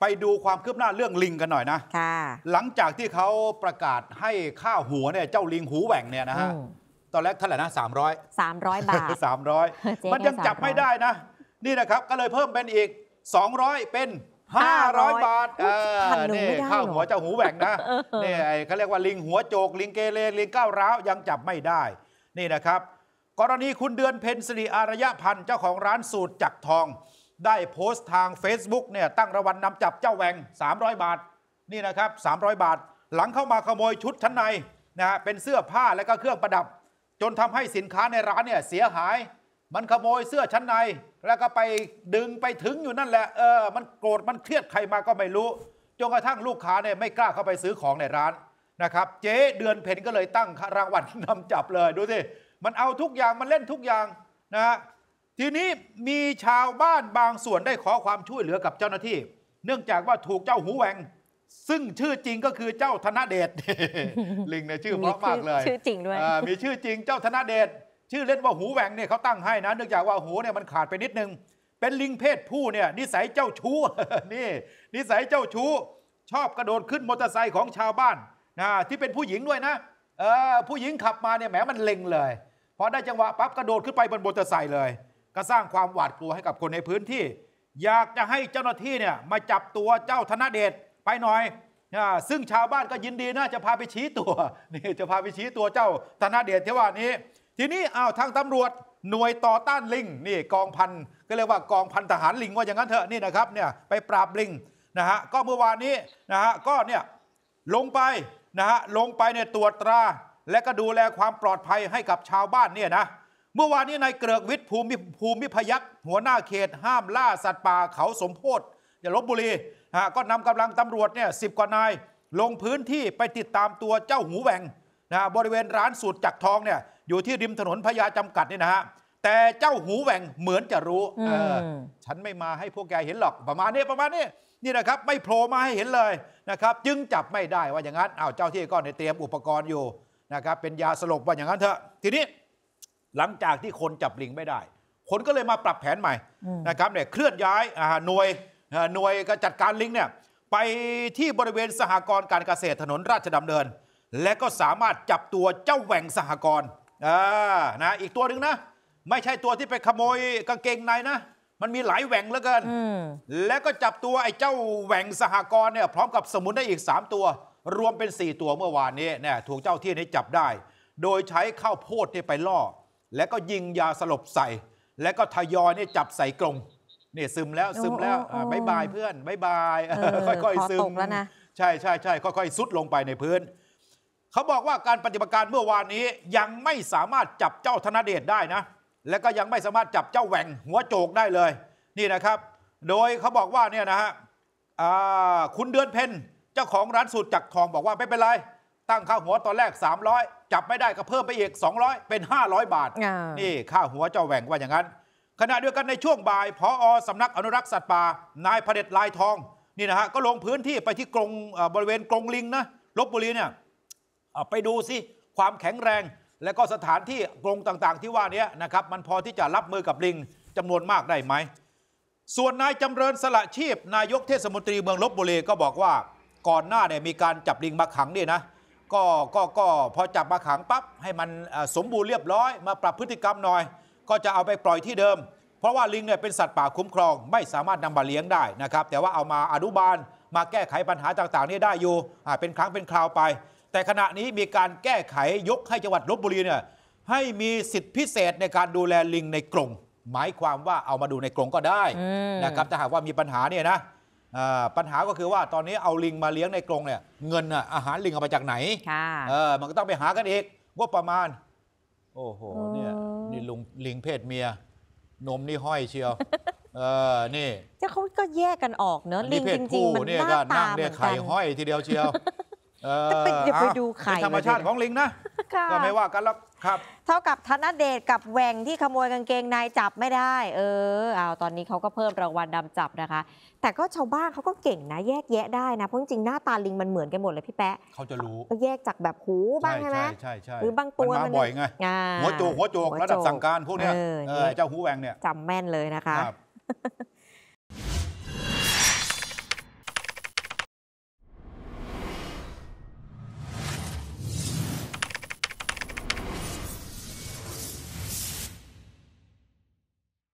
ไปดูความคืบหน้าเรื่องลิงกันหน่อยนะหลังจากที่เขาประกาศให้ค่าหัวเนี่ยเจ้าลิงหูแหว่งเนี่ยนะฮะ ตอนแรกเท่าไหร่นะสามร้อยสามร้อยบาทสามร้อยมันยังจับไม่ได้นะ นี่นะครับก็เลยเพิ่มเป็นอีกสองร้อยเป็นห้าร้อยบาทนี่ข้าวหัวเจ้าหูแหว่งนะนี่เขาเรียกว่าลิงหัวโจก ลิงเกเรลิงก้าวร้าวยังจับไม่ได้ นี่นะครับ กรณีคุณเดือนเพ็ญสิริอารยะพันธ์เจ้าของร้านสูตรจักทองได้โพสต์ทาง Facebook เนี่ยตั้งรางวัลนนำจับเจ้าแหวง300 บาท นี่นะครับ 300 บาท หลังเข้ามาขโมยชุดชั้นในนะฮะเป็นเสื้อผ้าและก็เครื่องประดับ จนทำให้สินค้าในร้านเนี่ยเสียหาย มันขโมยเสื้อชั้นใน แล้วก็ไปดึงไปถึงอยู่นั่นแหละเออมันโกรธมันเครียดใครมาก็ไม่รู้จนกระทั่งลูกค้าเนี่ยไม่กล้าเข้าไปซื้อของในร้านนะครับ เจ๊เดือนเพ็ญก็เลยตั้งรางวัลนนำจับเลยดูสิมันเอาทุกอย่างมันเล่นทุกอย่างนะฮะทีนี้มีชาวบ้านบางส่วนได้ขอความช่วยเหลือกับเจ้าหน้าที่ เนื่องจากว่าถูกเจ้าหูแหวงซึ่งชื่อจริงก็คือเจ้าธนเดชลิงเนี่ยชื่อเพราะมากเลยชื่อจริงด้วยมีชื่อจริงเจ้าธนเดชชื่อเล่นว่าหูแหวงเนี่ยเขาตั้งให้นะเนื่องจากว่าหูเนี่ยมันขาดไปนิดนึง เป็นลิงเพศผู้เนี่ยนิสัยเจ้า ชู้นี่ นิสัยเจ้าชู้ ชอบกระโดดขึ้นมอเตอร์ไซค์ของชาวบ้านนะที่เป็นผู้หญิงด้วยนะผู้หญิงขับมาเนี่ยแหมมันเล็งเลยพอได้จังหวะปั๊บกระโดดขึ้นไปบนมอเตอร์ไซค์เลยก็สร้างความหวาดกลัวให้กับคนในพื้นที่ อยากจะให้เจ้าหน้าที่เนี่ยมาจับตัวเจ้าธนเดชไปหน่อย ซึ่งชาวบ้านก็ยินดีนะ จะพาไปชี้ตัวนี่จะพาไปชี้ตัวเจ้าธนเดชที่ว่านี้ ทีนี้อ้าวทางตำรวจหน่วยต่อต้านลิงนี่กองพันก็เรียกว่ากองพันทหารลิง ว่าอย่างนั้นเถอะนี่นะครับเนี่ยไปปราบลิงนะฮะก็เมื่อวานนี้นะฮะก็เนี่ยลงไปนะฮะลงไปเนี่ยตรวจตรา และก็ดูแลความปลอดภัยให้กับชาวบ้านเนี่ยนะเมื่อวานนี้นายเกลือกวิทย์ภูมิภูมิพยักษ์หัวหน้าเขต ห้ามล่าสัตว์ป่า เขาสมโพธิอย่าลบบุรีฮะก็นำกำลังตำรวจเนี่ยสิกว่านายลงพื้นที่ไปติดตามตัวเจ้าหูแหวงนะบริเวณร้านสูตรจักทองเนี่ยอยู่ที่ริมถนนพญาจำกัดนี่นะฮะแต่เจ้าหูแหว่งเหมือนจะรู้เออฉันไม่มาให้พวกแกเห็นหรอกประมาณนี้ประมาณนี้ นี่นะครับไม่โผล่มาให้เห็นเลยนะครับ จึงจับไม่ได้ว่าอย่างนั้นเอาเจ้าที่ก็ในเตรียมอุปกรณ์อยู่นะครับเป็นยาสลบว่าอย่างนั้นเถอะทีนี้หลังจากที่คนจับลิงไม่ได้ คนก็เลยมาปรับแผนใหม่นะครับเนี่ยเคลื่อนย้ายหน่วยหน่วยก็จัดการลิงเนี่ยไปที่บริเวณสหกรณ์การเกษตรถนนราชดำเนิน และก็สามารถจับตัวเจ้าแหว่งสหกรณ์นะอีกตัวหนึ่งนะ ไม่ใช่ตัวที่ไปขโมยกางเกงในนะมันมีหลายแหว่งเหลือเกินและก็จับตัวไอ้เจ้าแหว่งสหกรณ์เนี่ย พร้อมกับสมุนได้อีก3ตัว รวมเป็น4ตัวเมื่อวานนี้เนี่ยถูกเจ้าที่นี้จับได้ โดยใช้ข้าวโพดที่ไปล่อแล้วก็ยิงยาสลบใส่ แล้วก็ทยอยเนี่ยจับใส่กรงเนี่ยซึมแล้วซึมแล้วบายบายเพื่อนบายบายค่อยๆ ซึมแล้วนะ ใช่ใช่ใช่ค่อยๆซุดลงไปในพื้น เขาบอกว่าการปฏิบัติการเมื่อวานนี้ยังไม่สามารถจับเจ้าธนเดชได้นะ และก็ยังไม่สามารถจับเจ้าแหว่งหัวโจกได้เลย นี่นะครับ โดยเขาบอกว่าเนี่ยนะฮะคุณเดือนเพนเจ้าของร้านสูตรจักทองบอกว่าไม่เป็นไรตั้งค่าหัวตอนแรก 300 จับไม่ได้ก็เพิ่มไปอีก 200 เป็น 500 บาท นี่ค่าหัวเจ้าแหว่งว่าอย่างนั้น ขณะเดียวกันในช่วงบ่ายพออสำนักอนุรักษ์สัตว์ป่านายพเด็จลายทอง นี่นะฮะก็ลงพื้นที่ไปที่กรงบริเวณกรงลิงนะลบบุรีเนี่ยไปดูสิ ความแข็งแรง และก็สถานที่กรงต่างๆ ที่ว่านี้นะครับ มันพอที่จะรับมือกับลิงจำนวนมากได้ไหมส่วนนายจำเริญสละชีพนายกเทศมนตรีเมืองลบบุรีก็บอกว่าก่อนหน้าเนี่ยมีการจับลิงมาขังนี่นะก็ก็ก็พอจับมาขังปั๊บให้มันสมบูรณ์เรียบร้อย มาปรับพฤติกรรมหน่อย ก็จะเอาไปปล่อยที่เดิม เพราะว่าลิงเนี่ยเป็นสัตว์ป่าคุ้มครอง ไม่สามารถนำมาเลี้ยงได้นะครับ แต่ว่าเอามาอนุบาล มาแก้ไขปัญหาต่าง ๆ นี่ได้อยู่เป็นครั้งเป็นคราวไป แต่ขณะนี้มีการแก้ไขยกให้จังหวัดลบบุรีเนี่ยให้มีสิทธิพิเศษในการดูแลลิงในกรงหมายความว่าเอามาดูในกรงก็ได้นะครับถ้าหากว่ามีปัญหาเนี่ยนะปัญหาก็คือว่าตอนนี้เอาลิงมาเลี้ยงในกรงเนี่ยเงินอาหารลิงเอามาจากไหนมันก็ต้องไปหากันเองว่าประมาณ โอ้โหเนี่ยนี่ลุงลิงเพศเมีย นมนี่ห้อยเชียวเออนี่จะเขาก็แยกกันออกเนอะลิงจริงๆมันหน้าตาเหมือนกันไข่ห้อยทีเดียวเชียวเปดูข่ธรรมชาติของลิงนะค่ะก็ไม่ว่ากันแล้วครับ เท่ากับธนเดชกับแหวงที่ขโมยกางเกงนายจับไม่ได้ เออเอาตอนนี้เขาก็เพิ่มรางวัลดำจับนะคะ แต่ก็ชาวบ้านเขาก็เก่งนะแยกแยะได้นะเพราะจริงหน้าตาลิงมันเหมือนกันหมดเลย พี่แป๊ะเขาจะรู้แยกจากแบบหูบ้างใช่ไหมใช่ใช่หรือบางตัวมันบ่อยไงหัวโจกหัวโจกระดับสั่งการพวกเนี้ยเจ้าหูแหวงเนี่ยจำแม่นเลยนะคะ